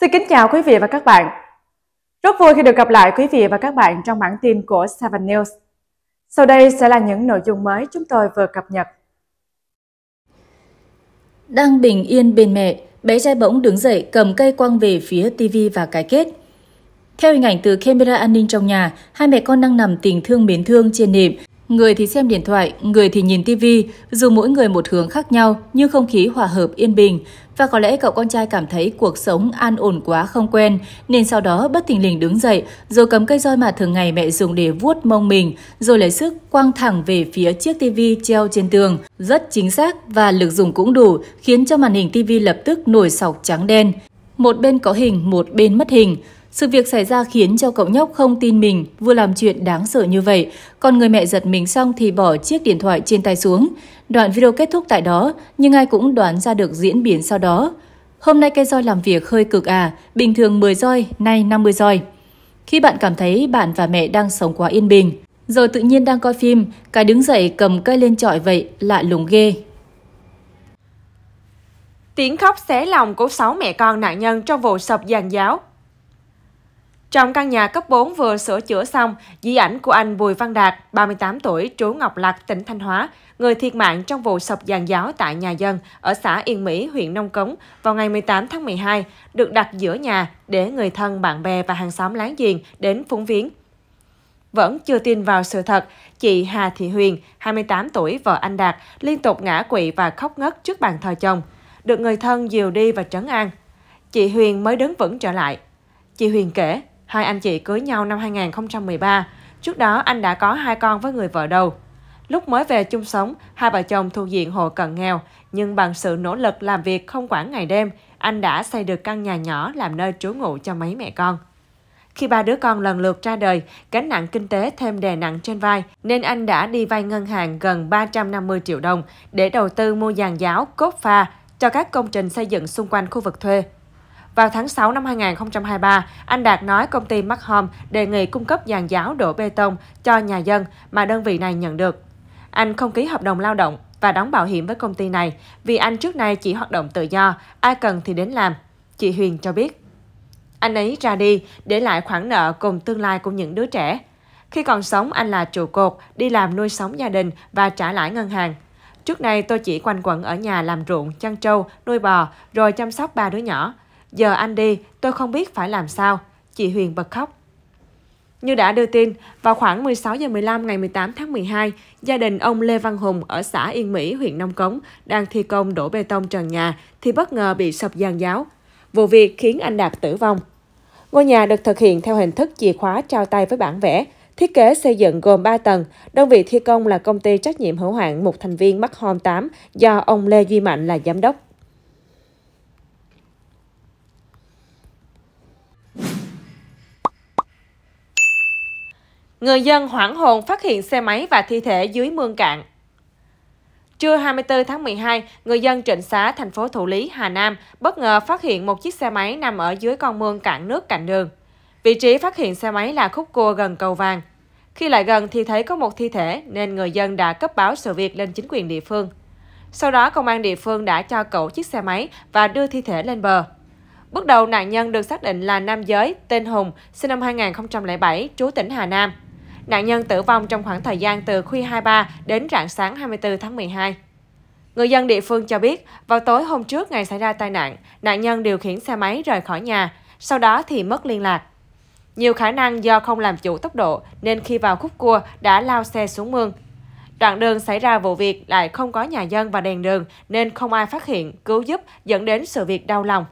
Xin kính chào quý vị và các bạn. Rất vui khi được gặp lại quý vị và các bạn trong bản tin của Seven News. Sau đây sẽ là những nội dung mới chúng tôi vừa cập nhật. Đang bình yên bên mẹ, bé trai bỗng đứng dậy cầm cây quăng về phía TV và cái kết. Theo hình ảnh từ camera an ninh trong nhà, hai mẹ con đang nằm tình thương mến thương trên nệm Người thì xem điện thoại, người thì nhìn tivi, dù mỗi người một hướng khác nhau nhưng không khí hòa hợp yên bình. Và có lẽ cậu con trai cảm thấy cuộc sống an ổn quá không quen, nên sau đó bất tình lình đứng dậy, rồi cầm cây roi mà thường ngày mẹ dùng để vuốt mông mình, rồi lấy sức quăng thẳng về phía chiếc tivi treo trên tường. Rất chính xác và lực dùng cũng đủ, khiến cho màn hình tivi lập tức nổi sọc trắng đen. Một bên có hình, một bên mất hình. Sự việc xảy ra khiến cho cậu nhóc không tin mình vừa làm chuyện đáng sợ như vậy, còn người mẹ giật mình xong thì bỏ chiếc điện thoại trên tay xuống. Đoạn video kết thúc tại đó, nhưng ai cũng đoán ra được diễn biến sau đó. Hôm nay cây roi làm việc hơi cực à, bình thường 10 roi, nay 50 roi. Khi bạn cảm thấy bạn và mẹ đang sống quá yên bình, rồi tự nhiên đang coi phim, cái đứng dậy cầm cây lên trọi vậy, lạ lùng ghê. Tiếng khóc xé lòng của sáu mẹ con nạn nhân trong vụ sập giàn giáo trong căn nhà cấp 4 vừa sửa chữa xong, di ảnh của anh Bùi Văn Đạt, 38 tuổi, trú Ngọc Lạc, tỉnh Thanh Hóa, người thiệt mạng trong vụ sập giàn giáo tại nhà dân ở xã Yên Mỹ, huyện Nông Cống vào ngày 18 tháng 12, được đặt giữa nhà để người thân, bạn bè và hàng xóm láng giềng đến phúng viếng. Vẫn chưa tin vào sự thật, chị Hà Thị Huyền, 28 tuổi, vợ anh Đạt, liên tục ngã quỵ và khóc ngất trước bàn thờ chồng. Được người thân dìu đi và trấn an. Chị Huyền mới đứng vững trở lại. Chị Huyền kể, Hai anh chị cưới nhau năm 2013. Trước đó, anh đã có hai con với người vợ đầu. Lúc mới về chung sống, hai vợ chồng thuộc diện hộ cận nghèo, nhưng bằng sự nỗ lực làm việc không quản ngày đêm, anh đã xây được căn nhà nhỏ làm nơi trú ngụ cho mấy mẹ con. Khi ba đứa con lần lượt ra đời, gánh nặng kinh tế thêm đè nặng trên vai, nên anh đã đi vay ngân hàng gần 350 triệu đồng để đầu tư mua giàn giáo, cốt pha cho các công trình xây dựng xung quanh khu vực thuê. Vào tháng 6 năm 2023, anh Đạt nói công ty Mark Home đề nghị cung cấp dàn giáo đổ bê tông cho nhà dân mà đơn vị này nhận được. Anh không ký hợp đồng lao động và đóng bảo hiểm với công ty này vì anh trước nay chỉ hoạt động tự do, ai cần thì đến làm, chị Huyền cho biết. Anh ấy ra đi để lại khoản nợ cùng tương lai của những đứa trẻ. Khi còn sống, anh là trụ cột, đi làm nuôi sống gia đình và trả lãi ngân hàng. Trước nay tôi chỉ quanh quẩn ở nhà làm ruộng, chăn trâu, nuôi bò, rồi chăm sóc ba đứa nhỏ. Giờ anh đi, tôi không biết phải làm sao. Chị Huyền bật khóc. Như đã đưa tin, vào khoảng 16 giờ 15 ngày 18 tháng 12, gia đình ông Lê Văn Hùng ở xã Yên Mỹ, huyện Nông Cống đang thi công đổ bê tông trần nhà thì bất ngờ bị sập giàn giáo. Vụ việc khiến anh Đạt tử vong. Ngôi nhà được thực hiện theo hình thức chìa khóa trao tay với bản vẽ, thiết kế xây dựng gồm 3 tầng. Đơn vị thi công là công ty trách nhiệm hữu hạn một thành viên Mark Home 8 do ông Lê Duy Mạnh là giám đốc. Người dân hoảng hồn phát hiện xe máy và thi thể dưới mương cạn. Trưa 24 tháng 12, người dân Trịnh Xá, thành phố Thủ Lý, Hà Nam bất ngờ phát hiện một chiếc xe máy nằm ở dưới con mương cạn nước cạnh đường. Vị trí phát hiện xe máy là khúc cua gần cầu vàng. Khi lại gần thì thấy có một thi thể nên người dân đã cấp báo sự việc lên chính quyền địa phương. Sau đó, công an địa phương đã cho cậu chiếc xe máy và đưa thi thể lên bờ. Bước đầu, nạn nhân được xác định là nam giới, tên Hùng, sinh năm 2007, trú tỉnh Hà Nam. Nạn nhân tử vong trong khoảng thời gian từ khuya 23 đến rạng sáng 24 tháng 12. Người dân địa phương cho biết, vào tối hôm trước ngày xảy ra tai nạn, nạn nhân điều khiển xe máy rời khỏi nhà, sau đó thì mất liên lạc. Nhiều khả năng do không làm chủ tốc độ nên khi vào khúc cua đã lao xe xuống mương. Đoạn đường xảy ra vụ việc lại không có nhà dân và đèn đường nên không ai phát hiện, cứu giúp dẫn đến sự việc đau lòng.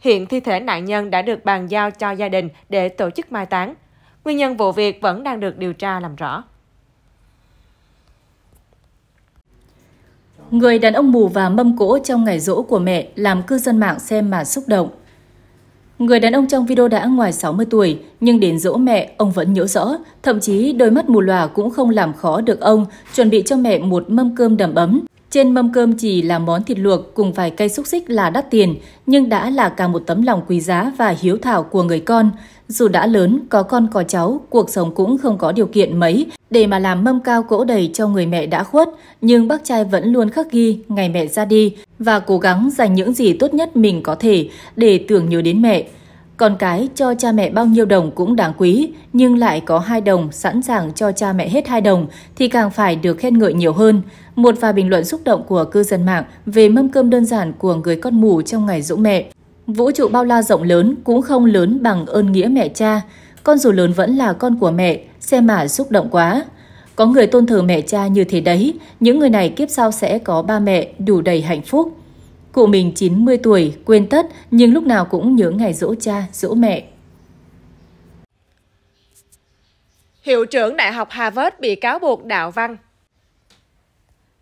Hiện thi thể nạn nhân đã được bàn giao cho gia đình để tổ chức mai táng. Nguyên nhân vụ việc vẫn đang được điều tra làm rõ. Người đàn ông mù và mâm cỗ trong ngày rỗ của mẹ làm cư dân mạng xem mà xúc động. Người đàn ông trong video đã ngoài 60 tuổi, nhưng đến dỗ mẹ, ông vẫn nhớ rõ. Thậm chí đôi mắt mù lòa cũng không làm khó được ông, chuẩn bị cho mẹ một mâm cơm đầm ấm. Trên mâm cơm chỉ là món thịt luộc cùng vài cây xúc xích là đắt tiền, nhưng đã là cả một tấm lòng quý giá và hiếu thảo của người con. Dù đã lớn, có con có cháu, cuộc sống cũng không có điều kiện mấy để mà làm mâm cao cỗ đầy cho người mẹ đã khuất, nhưng bác trai vẫn luôn khắc ghi ngày mẹ ra đi và cố gắng dành những gì tốt nhất mình có thể để tưởng nhớ đến mẹ. Con cái cho cha mẹ bao nhiêu đồng cũng đáng quý, nhưng lại có hai đồng sẵn sàng cho cha mẹ hết hai đồng thì càng phải được khen ngợi nhiều hơn. Một vài bình luận xúc động của cư dân mạng về mâm cơm đơn giản của người con mù trong ngày dỗ mẹ. Vũ trụ bao la rộng lớn cũng không lớn bằng ơn nghĩa mẹ cha. Con dù lớn vẫn là con của mẹ, xem mà xúc động quá. Có người tôn thờ mẹ cha như thế đấy, những người này kiếp sau sẽ có ba mẹ đủ đầy hạnh phúc. Cụ mình 90 tuổi, quên tất, nhưng lúc nào cũng nhớ ngày dỗ cha, dỗ mẹ. Hiệu trưởng Đại học Harvard bị cáo buộc đạo văn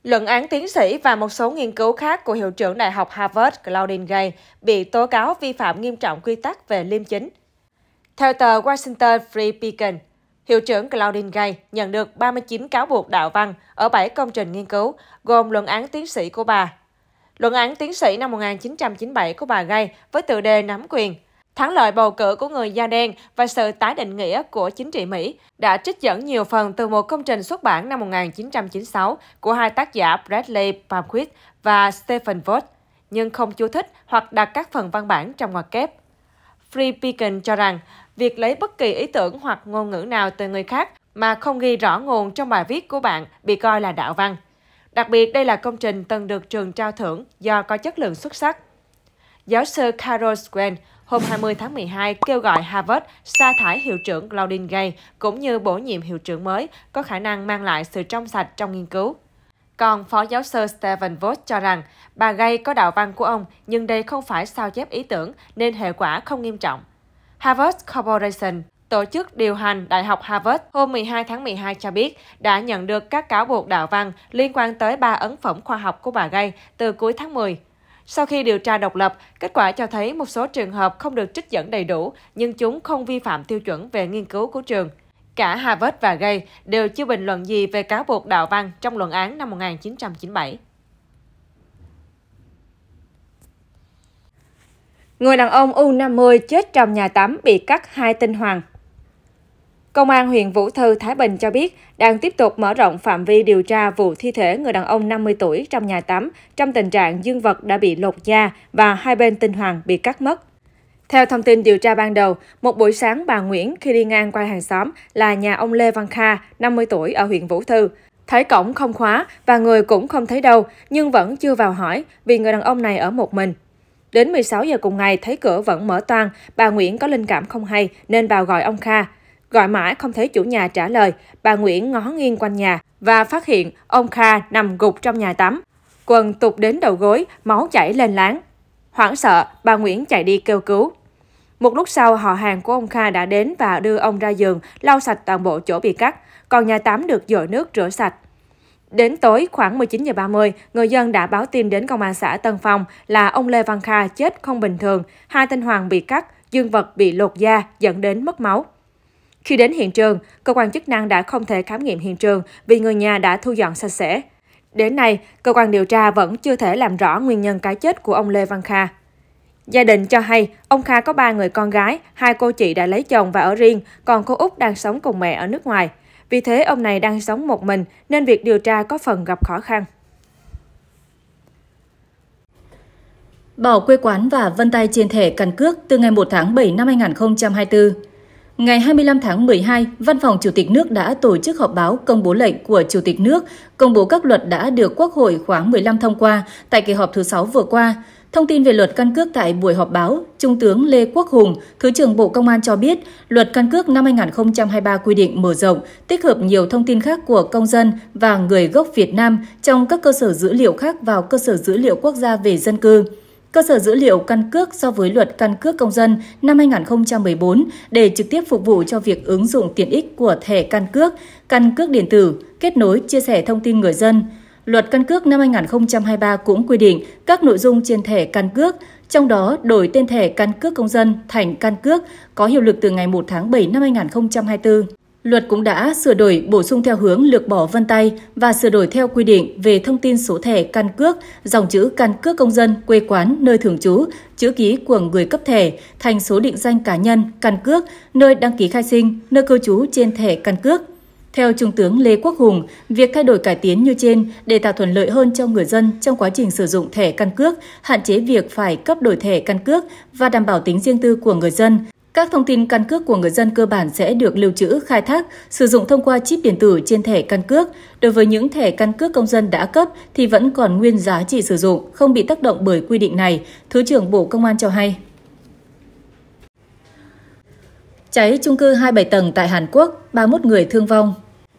Luận án tiến sĩ và một số nghiên cứu khác của Hiệu trưởng Đại học Harvard Claudine Gay bị tố cáo vi phạm nghiêm trọng quy tắc về liêm chính. Theo tờ Washington Free Beacon, Hiệu trưởng Claudine Gay nhận được 39 cáo buộc đạo văn ở 7 công trình nghiên cứu, gồm luận án tiến sĩ của bà, Luận án tiến sĩ năm 1997 của bà Gay với tựa đề Nắm quyền, thắng lợi bầu cử của người da đen và sự tái định nghĩa của chính trị Mỹ đã trích dẫn nhiều phần từ một công trình xuất bản năm 1996 của hai tác giả Bradley Palmquist và Stephen Vogt, nhưng không chú thích hoặc đặt các phần văn bản trong ngoặc kép. Free Beacon cho rằng, việc lấy bất kỳ ý tưởng hoặc ngôn ngữ nào từ người khác mà không ghi rõ nguồn trong bài viết của bạn bị coi là đạo văn. Đặc biệt, đây là công trình từng được trường trao thưởng do có chất lượng xuất sắc. Giáo sư Carol Swen hôm 20 tháng 12 kêu gọi Harvard sa thải hiệu trưởng Claudine Gay cũng như bổ nhiệm hiệu trưởng mới có khả năng mang lại sự trong sạch trong nghiên cứu. Còn phó giáo sư Stephen Vogt cho rằng bà Gay có đạo văn của ông nhưng đây không phải sao chép ý tưởng nên hệ quả không nghiêm trọng. Harvard Corporation tổ chức điều hành Đại học Harvard hôm 12 tháng 12 cho biết đã nhận được các cáo buộc đạo văn liên quan tới ba ấn phẩm khoa học của bà Gay từ cuối tháng 10. Sau khi điều tra độc lập, kết quả cho thấy một số trường hợp không được trích dẫn đầy đủ nhưng chúng không vi phạm tiêu chuẩn về nghiên cứu của trường. Cả Harvard và Gay đều chưa bình luận gì về cáo buộc đạo văn trong luận án năm 1997. Người đàn ông U50 chết trong nhà tắm bị cắt hai tinh hoàng Công an huyện Vũ Thư, Thái Bình cho biết đang tiếp tục mở rộng phạm vi điều tra vụ thi thể người đàn ông 50 tuổi trong nhà tắm trong tình trạng dương vật đã bị lột da và hai bên tinh hoàng bị cắt mất. Theo thông tin điều tra ban đầu, một buổi sáng bà Nguyễn khi đi ngang qua hàng xóm là nhà ông Lê Văn Kha, 50 tuổi ở huyện Vũ Thư. Thấy cổng không khóa và người cũng không thấy đâu, nhưng vẫn chưa vào hỏi vì người đàn ông này ở một mình. Đến 16 giờ cùng ngày thấy cửa vẫn mở toang, bà Nguyễn có linh cảm không hay nên vào gọi ông Kha. Gọi mãi không thấy chủ nhà trả lời, bà Nguyễn ngó nghiêng quanh nhà và phát hiện ông Kha nằm gục trong nhà tắm. Quần tụt đến đầu gối, máu chảy lên láng. Hoảng sợ, bà Nguyễn chạy đi kêu cứu. Một lúc sau, họ hàng của ông Kha đã đến và đưa ông ra giường, lau sạch toàn bộ chỗ bị cắt, còn nhà tắm được dội nước rửa sạch. Đến tối khoảng 19 giờ 30, người dân đã báo tin đến công an xã Tân Phong là ông Lê Văn Kha chết không bình thường, hai tinh hoàng bị cắt, dương vật bị lột da dẫn đến mất máu. Khi đến hiện trường, cơ quan chức năng đã không thể khám nghiệm hiện trường vì người nhà đã thu dọn sạch sẽ. Đến nay, cơ quan điều tra vẫn chưa thể làm rõ nguyên nhân cái chết của ông Lê Văn Kha. Gia đình cho hay, ông Kha có ba người con gái, hai cô chị đã lấy chồng và ở riêng, còn cô Út đang sống cùng mẹ ở nước ngoài. Vì thế, ông này đang sống một mình nên việc điều tra có phần gặp khó khăn. Bỏ quê quán và vân tay trên thẻ căn cước từ ngày 1 tháng 7 năm 2024. Ngày 25 tháng 12, Văn phòng Chủ tịch nước đã tổ chức họp báo công bố lệnh của Chủ tịch nước, công bố các luật đã được Quốc hội khóa 15 thông qua tại kỳ họp thứ 6 vừa qua. Thông tin về luật căn cước tại buổi họp báo, Trung tướng Lê Quốc Hùng, Thứ trưởng Bộ Công an cho biết, luật căn cước năm 2023 quy định mở rộng, tích hợp nhiều thông tin khác của công dân và người gốc Việt Nam trong các cơ sở dữ liệu khác vào cơ sở dữ liệu quốc gia về dân cư cơ sở dữ liệu căn cước so với luật căn cước công dân năm 2014 để trực tiếp phục vụ cho việc ứng dụng tiện ích của thẻ căn cước, căn cước điện tử, kết nối chia sẻ thông tin người dân. Luật căn cước năm 2023 cũng quy định các nội dung trên thẻ căn cước, trong đó đổi tên thẻ căn cước công dân thành căn cước có hiệu lực từ ngày 1 tháng 7 năm 2024. Luật cũng đã sửa đổi bổ sung theo hướng lược bỏ vân tay và sửa đổi theo quy định về thông tin số thẻ căn cước, dòng chữ căn cước công dân, quê quán, nơi thường trú, chữ ký của người cấp thẻ thành số định danh cá nhân, căn cước, nơi đăng ký khai sinh, nơi cư trú trên thẻ căn cước. Theo Trung tướng Lê Quốc Hùng, việc thay đổi cải tiến như trên để tạo thuận lợi hơn cho người dân trong quá trình sử dụng thẻ căn cước, hạn chế việc phải cấp đổi thẻ căn cước và đảm bảo tính riêng tư của người dân các thông tin căn cước của người dân cơ bản sẽ được lưu trữ, khai thác, sử dụng thông qua chip điện tử trên thẻ căn cước. Đối với những thẻ căn cước công dân đã cấp thì vẫn còn nguyên giá trị sử dụng, không bị tác động bởi quy định này, Thứ trưởng Bộ Công an cho hay. Cháy chung cư 27 tầng tại Hàn Quốc, 31 người thương vong.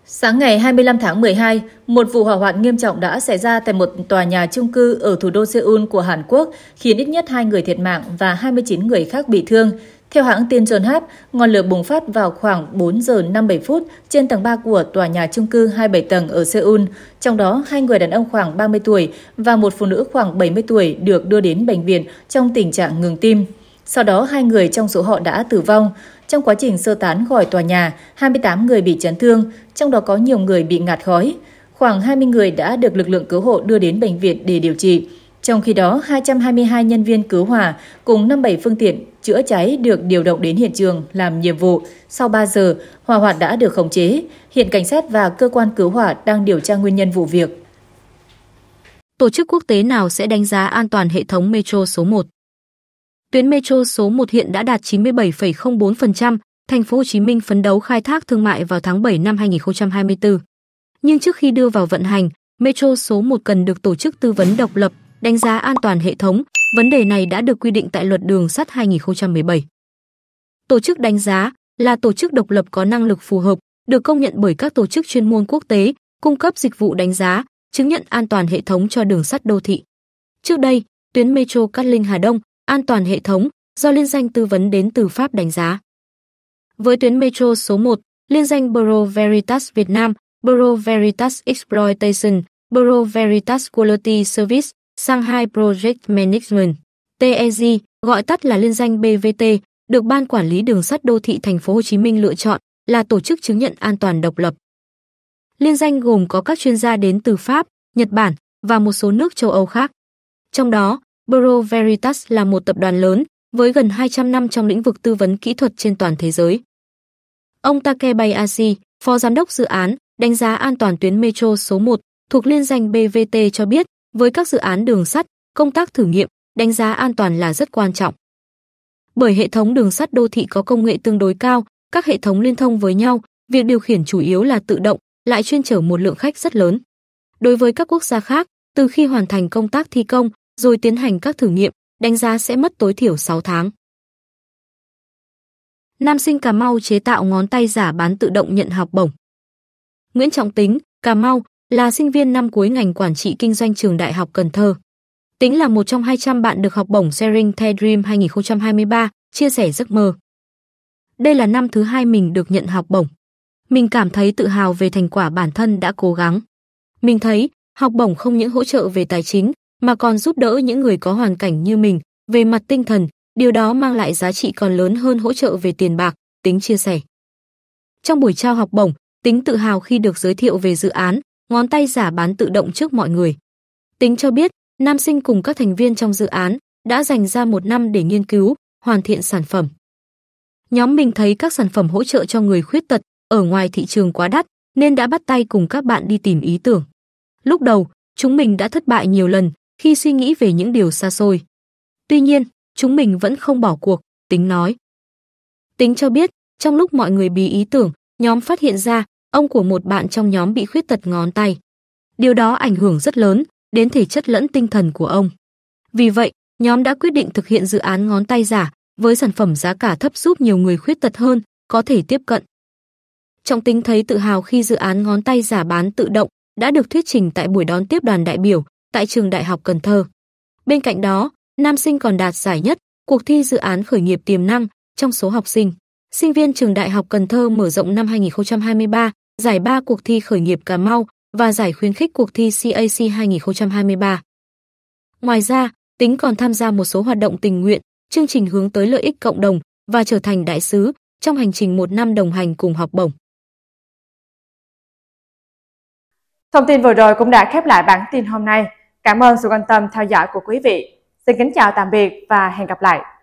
Sáng ngày 25 tháng 12, một vụ hỏa hoạn nghiêm trọng đã xảy ra tại một tòa nhà chung cư ở thủ đô Seoul của Hàn Quốc, khiến ít nhất 2 người thiệt mạng và 29 người khác bị thương. Theo hãng tin John Hap, ngọn lửa bùng phát vào khoảng 4 giờ 57 phút trên tầng 3 của tòa nhà chung cư 27 tầng ở Seoul. Trong đó, hai người đàn ông khoảng 30 tuổi và một phụ nữ khoảng 70 tuổi được đưa đến bệnh viện trong tình trạng ngừng tim. Sau đó, hai người trong số họ đã tử vong. Trong quá trình sơ tán khỏi tòa nhà, 28 người bị chấn thương, trong đó có nhiều người bị ngạt khói. Khoảng 20 người đã được lực lượng cứu hộ đưa đến bệnh viện để điều trị. Trong khi đó, 222 nhân viên cứu hỏa cùng 57 phương tiện chữa cháy được điều động đến hiện trường làm nhiệm vụ. Sau 3 giờ, hỏa hoạn đã được khống chế. Hiện cảnh sát và cơ quan cứu hỏa đang điều tra nguyên nhân vụ việc. Tổ chức quốc tế nào sẽ đánh giá an toàn hệ thống metro số 1? Tuyến metro số 1 hiện đã đạt 97,04%, thành phố Hồ Chí Minh phấn đấu khai thác thương mại vào tháng 7 năm 2024. Nhưng trước khi đưa vào vận hành, metro số 1 cần được tổ chức tư vấn độc lập đánh giá an toàn hệ thống, vấn đề này đã được quy định tại Luật Đường sắt 2017. Tổ chức đánh giá là tổ chức độc lập có năng lực phù hợp, được công nhận bởi các tổ chức chuyên môn quốc tế, cung cấp dịch vụ đánh giá, chứng nhận an toàn hệ thống cho đường sắt đô thị. Trước đây, tuyến metro Cát Linh Hà Đông, an toàn hệ thống do liên danh tư vấn đến từ Pháp đánh giá. Với tuyến metro số 1, liên danh Bureau Veritas Việt Nam, Bureau Veritas Exploitation, Bureau Veritas Quality Service Shanghai Project Management, TEG, gọi tắt là liên danh BVT, được Ban Quản lý Đường sắt Đô thị Thành phố Hồ Chí Minh lựa chọn là tổ chức chứng nhận an toàn độc lập. Liên danh gồm có các chuyên gia đến từ Pháp, Nhật Bản và một số nước châu Âu khác. Trong đó, Bureau Veritas là một tập đoàn lớn với gần 200 năm trong lĩnh vực tư vấn kỹ thuật trên toàn thế giới. Ông Takebayashi, phó giám đốc dự án, đánh giá an toàn tuyến metro số 1 thuộc liên danh BVT cho biết với các dự án đường sắt, công tác thử nghiệm, đánh giá an toàn là rất quan trọng. Bởi hệ thống đường sắt đô thị có công nghệ tương đối cao, các hệ thống liên thông với nhau, việc điều khiển chủ yếu là tự động, lại chuyên chở một lượng khách rất lớn. Đối với các quốc gia khác, từ khi hoàn thành công tác thi công rồi tiến hành các thử nghiệm, đánh giá sẽ mất tối thiểu 6 tháng. Nam sinh Cà Mau chế tạo ngón tay giả bán tự động nhận học bổng. Nguyễn Trọng Tính, Cà Mau, là sinh viên năm cuối ngành quản trị kinh doanh trường Đại học Cần Thơ. Tính là một trong 200 bạn được học bổng Sharing the Dream 2023, chia sẻ giấc mơ. Đây là năm thứ hai mình được nhận học bổng. Mình cảm thấy tự hào về thành quả bản thân đã cố gắng. Mình thấy, học bổng không những hỗ trợ về tài chính, mà còn giúp đỡ những người có hoàn cảnh như mình, về mặt tinh thần, điều đó mang lại giá trị còn lớn hơn hỗ trợ về tiền bạc, tính chia sẻ. Trong buổi trao học bổng, tính tự hào khi được giới thiệu về dự án ngón tay giả bán tự động trước mọi người. Tính cho biết, Nam Sinh cùng các thành viên trong dự án đã dành ra một năm để nghiên cứu, hoàn thiện sản phẩm. Nhóm mình thấy các sản phẩm hỗ trợ cho người khuyết tật ở ngoài thị trường quá đắt nên đã bắt tay cùng các bạn đi tìm ý tưởng. Lúc đầu, chúng mình đã thất bại nhiều lần khi suy nghĩ về những điều xa xôi. Tuy nhiên, chúng mình vẫn không bỏ cuộc, tính nói. Tính cho biết, trong lúc mọi người bí ý tưởng, nhóm phát hiện ra ông của một bạn trong nhóm bị khuyết tật ngón tay. Điều đó ảnh hưởng rất lớn đến thể chất lẫn tinh thần của ông. Vì vậy, nhóm đã quyết định thực hiện dự án ngón tay giả với sản phẩm giá cả thấp giúp nhiều người khuyết tật hơn có thể tiếp cận. Trọng Tính thấy tự hào khi dự án ngón tay giả bán tự động đã được thuyết trình tại buổi đón tiếp đoàn đại biểu tại trường Đại học Cần Thơ. Bên cạnh đó, nam sinh còn đạt giải nhất cuộc thi dự án khởi nghiệp tiềm năng trong số học sinh. Sinh viên trường Đại học Cần Thơ mở rộng năm 2023 giải ba cuộc thi khởi nghiệp Cà Mau và giải khuyến khích cuộc thi CAC 2023. Ngoài ra, Tính còn tham gia một số hoạt động tình nguyện, chương trình hướng tới lợi ích cộng đồng và trở thành đại sứ trong hành trình một năm đồng hành cùng học bổng. Thông tin vừa rồi cũng đã khép lại bản tin hôm nay. Cảm ơn sự quan tâm theo dõi của quý vị. Xin kính chào tạm biệt và hẹn gặp lại.